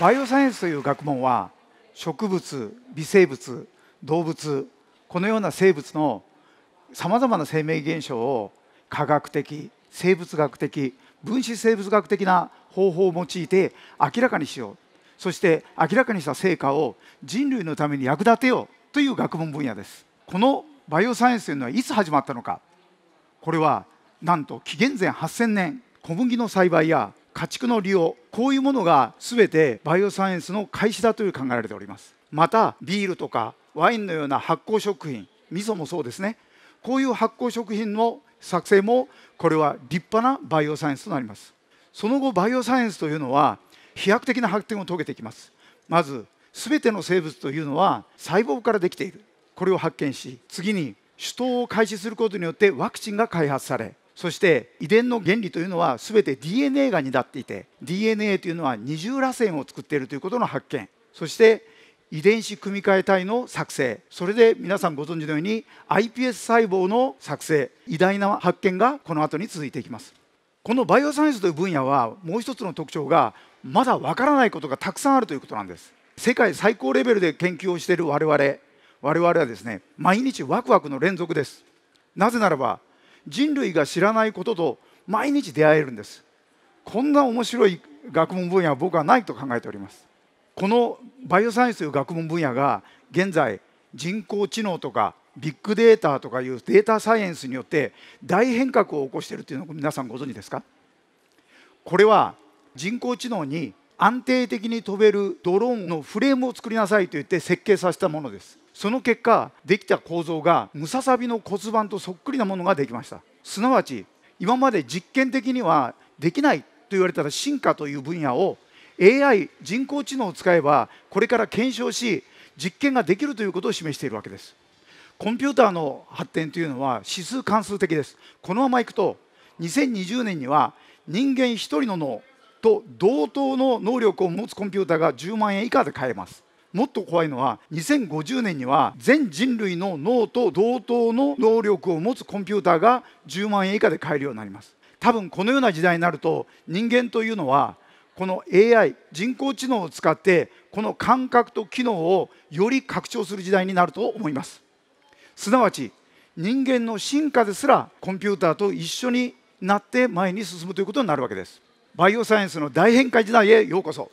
バイオサイエンスという学問は植物微生物動物このような生物のさまざまな生命現象を科学的生物学的分子生物学的な方法を用いて明らかにしようそして明らかにした成果を人類のために役立てようという学問分野ですこのバイオサイエンスというのはいつ始まったのかこれはなんと紀元前8000年小麦の栽培や家畜の利用こういうものが全てバイオサイエンスの開始だという考えられておりますまたビールとかワインのような発酵食品味噌もそうですねこういう発酵食品の作成もこれは立派なバイオサイエンスとなりますその後バイオサイエンスというのは飛躍的な発展を遂げていきますまず全ての生物というのは細胞からできているこれを発見し次に手刀を開始することによってワクチンが開発されそして遺伝の原理というのは全て DNA が担っていて DNA というのは二重らせんを作っているということの発見そして遺伝子組み換え体の作成それで皆さんご存知のように iPS 細胞の作成偉大な発見がこの後に続いていきますこのバイオサイエンスという分野はもう一つの特徴がまだわからないことがたくさんあるということなんです世界最高レベルで研究をしている我々我々はですね毎日ワクワクの連続ですなぜならば人類が知らないことと毎日出会えるんですこんな面白い学問分野は僕はないと考えておりますこのバイオサイエンスという学問分野が現在人工知能とかビッグデータとかいうデータサイエンスによって大変革を起こしているというのを皆さんご存知ですかこれは人工知能に安定的に飛べるドローンのフレームを作りなさいと言って設計させたものですその結果できた構造がムササビの骨盤とそっくりなものができましたすなわち今まで実験的にはできないと言われたら進化という分野を AI 人工知能を使えばこれから検証し実験ができるということを示しているわけですコンピューターの発展というのは指数関数的ですこのままいくと2020年には人間1人の脳と同等の能力を持つコンピュータが10万円以下で買えますもっと怖いのは2050年には全人類の脳と同等の能力を持つコンピューターが10万円以下で買えるようになります多分このような時代になると人間というのはこの AI 人工知能を使ってこの感覚と機能をより拡張する時代になると思いますすなわち人間の進化ですらコンピューターと一緒になって前に進むということになるわけですバイオサイエンスの大変化時代へようこそ